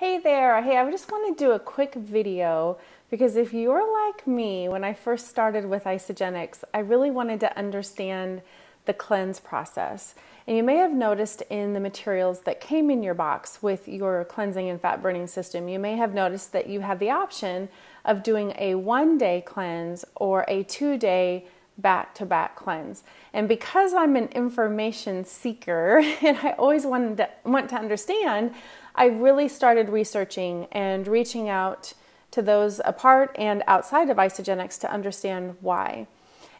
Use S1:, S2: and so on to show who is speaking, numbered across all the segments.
S1: Hey there, hey, I just want to do a quick video because if you're like me, when I first started with Isogenics, I really wanted to understand the cleanse process. And you may have noticed in the materials that came in your box with your cleansing and fat burning system, you may have noticed that you have the option of doing a one day cleanse or a two day back to back cleanse. And because I'm an information seeker and I always wanted to, want to understand I really started researching and reaching out to those apart and outside of isogenics to understand why.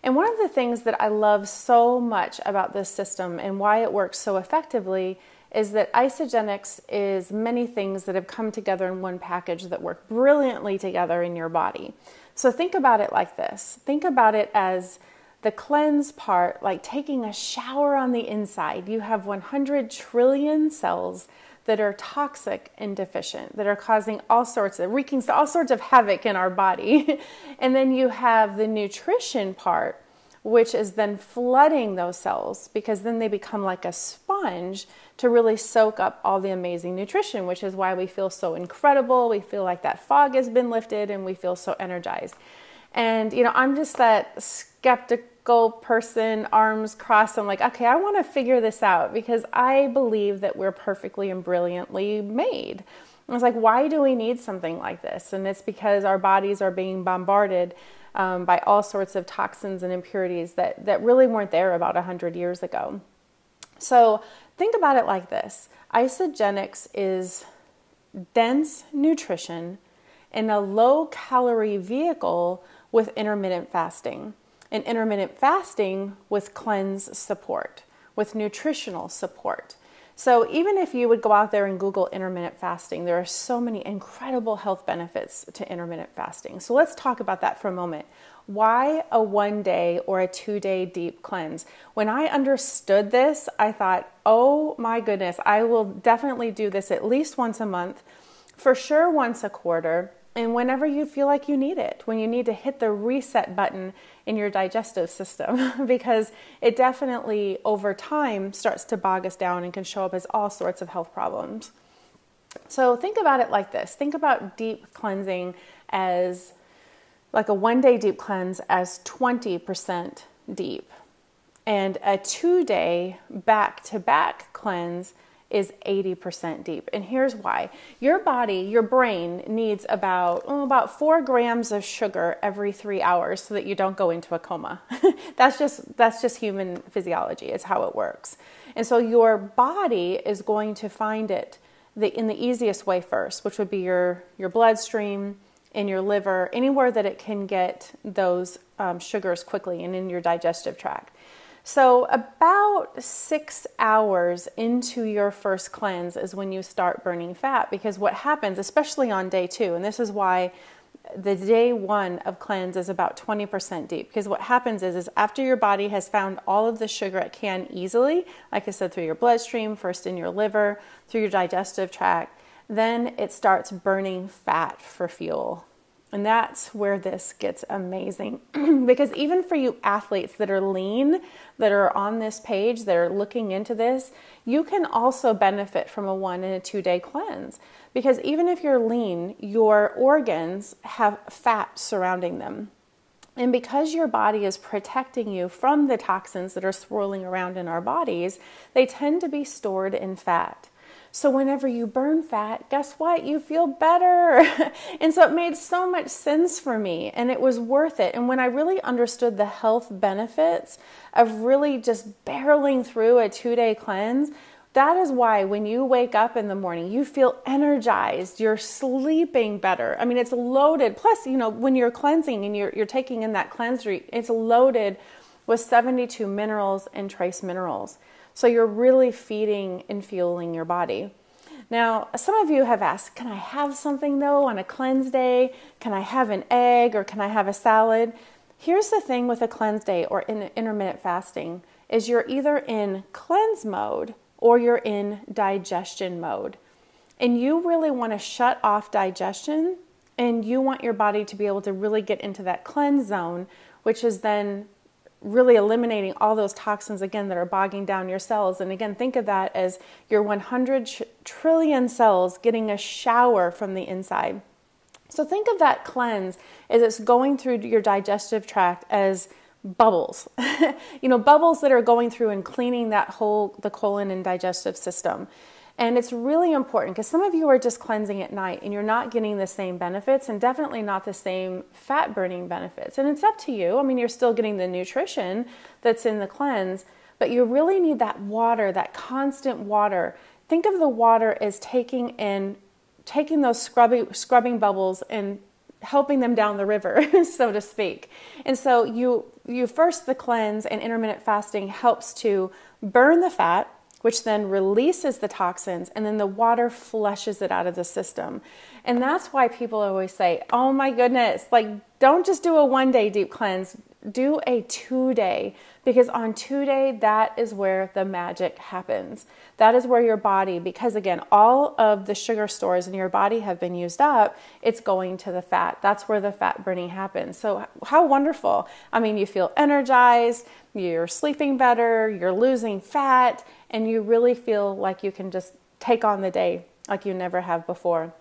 S1: And one of the things that I love so much about this system and why it works so effectively is that isogenics is many things that have come together in one package that work brilliantly together in your body. So think about it like this think about it as the cleanse part, like taking a shower on the inside. You have 100 trillion cells that are toxic and deficient, that are causing all sorts of, wreaking all sorts of havoc in our body. and then you have the nutrition part, which is then flooding those cells because then they become like a sponge to really soak up all the amazing nutrition, which is why we feel so incredible. We feel like that fog has been lifted and we feel so energized. And, you know, I'm just that skeptic skeptical person, arms crossed. I'm like, okay, I want to figure this out because I believe that we're perfectly and brilliantly made. I was like, why do we need something like this? And it's because our bodies are being bombarded um, by all sorts of toxins and impurities that, that really weren't there about 100 years ago. So think about it like this isogenics is dense nutrition in a low calorie vehicle with intermittent fasting and intermittent fasting with cleanse support, with nutritional support. So, even if you would go out there and Google intermittent fasting, there are so many incredible health benefits to intermittent fasting. So, let's talk about that for a moment. Why a one day or a two day deep cleanse? When I understood this, I thought, oh my goodness, I will definitely do this at least once a month, for sure once a quarter and whenever you feel like you need it, when you need to hit the reset button in your digestive system, because it definitely over time starts to bog us down and can show up as all sorts of health problems. So think about it like this think about deep cleansing as like a one day deep cleanse as 20% deep, and a two day back to back cleanse is 80% deep. And here's why. Your body, your brain needs about, oh, about four grams of sugar every three hours so that you don't go into a coma. that's just, that's just human physiology It's how it works. And so your body is going to find it the, in the easiest way first, which would be your, your bloodstream, in your liver, anywhere that it can get those um, sugars quickly and in your digestive tract. So, about six hours into your first cleanse is when you start burning fat because what happens, especially on day two, and this is why the day one of cleanse is about 20% deep because what happens is, is after your body has found all of the sugar it can easily, like I said, through your bloodstream, first in your liver, through your digestive tract, then it starts burning fat for fuel. And that's where this gets amazing because even for you athletes that are lean, that are on this page, that are looking into this, you can also benefit from a one and a two day cleanse because even if you're lean, your organs have fat surrounding them. And because your body is protecting you from the toxins that are swirling around in our bodies, they tend to be stored in fat. So, whenever you burn fat, guess what? You feel better. and so, it made so much sense for me and it was worth it. And when I really understood the health benefits of really just barreling through a two day cleanse, that is why when you wake up in the morning, you feel energized, you're sleeping better. I mean, it's loaded. Plus, you know, when you're cleansing and you're, you're taking in that cleanse, it's loaded with 72 minerals and trace minerals. So you're really feeding and fueling your body. Now, some of you have asked, can I have something though on a cleanse day? Can I have an egg or can I have a salad? Here's the thing with a cleanse day or in intermittent fasting is you're either in cleanse mode or you're in digestion mode. And you really want to shut off digestion and you want your body to be able to really get into that cleanse zone, which is then really eliminating all those toxins again that are bogging down your cells. And again, think of that as your 100 trillion cells getting a shower from the inside. So think of that cleanse as it's going through your digestive tract as bubbles you know bubbles that are going through and cleaning that whole the colon and digestive system and it's really important because some of you are just cleansing at night and you're not getting the same benefits and definitely not the same fat burning benefits. And it's up to you. I mean, you're still getting the nutrition that's in the cleanse, but you really need that water, that constant water. Think of the water as taking in taking those scrubby, scrubbing bubbles and helping them down the river, so to speak. And so you you first the cleanse and intermittent fasting helps to burn the fat which then releases the toxins and then the water flushes it out of the system. And that's why people always say, oh my goodness, like don't just do a one day deep cleanse, do a two day because on two day, that is where the magic happens. That is where your body, because again, all of the sugar stores in your body have been used up, it's going to the fat. That's where the fat burning happens. So, how wonderful! I mean, you feel energized, you're sleeping better, you're losing fat and you really feel like you can just take on the day like you never have before.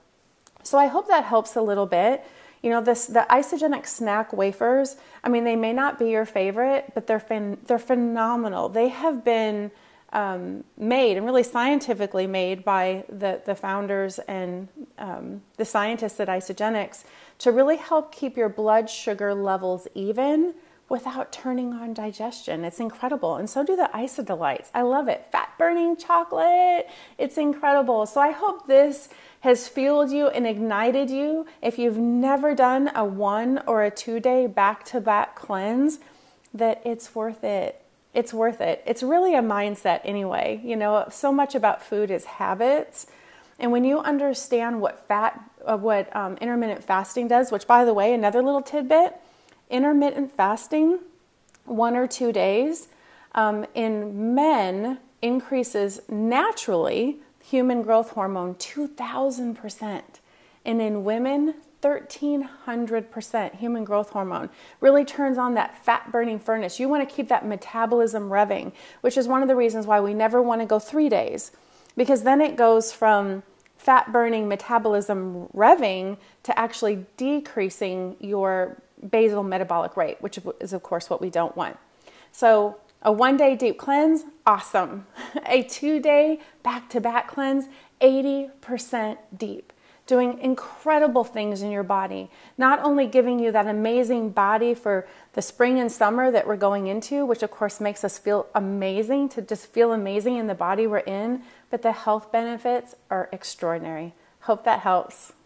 S1: So I hope that helps a little bit. You know, this the isogenic snack wafers, I mean they may not be your favorite, but they're they're phenomenal. They have been um, made and really scientifically made by the, the founders and um, the scientists at Isogenics to really help keep your blood sugar levels even without turning on digestion. It's incredible. And so do the ISA delights. I love it. Fat burning chocolate. It's incredible. So I hope this has fueled you and ignited you. If you've never done a one or a two day back to back cleanse, that it's worth it. It's worth it. It's really a mindset anyway. You know, so much about food is habits. And when you understand what fat, uh, what um, intermittent fasting does, which by the way, another little tidbit, intermittent fasting, one or two days, um, in men increases naturally human growth hormone 2,000%. And in women, 1300% human growth hormone really turns on that fat burning furnace. You want to keep that metabolism revving, which is one of the reasons why we never want to go three days because then it goes from fat burning metabolism revving to actually decreasing your basal metabolic rate, which is, of course, what we don't want. So, a one day deep cleanse, awesome. a two day back to back cleanse, 80% deep. Doing incredible things in your body, not only giving you that amazing body for the spring and summer that we're going into, which of course makes us feel amazing to just feel amazing in the body we're in, but the health benefits are extraordinary. Hope that helps.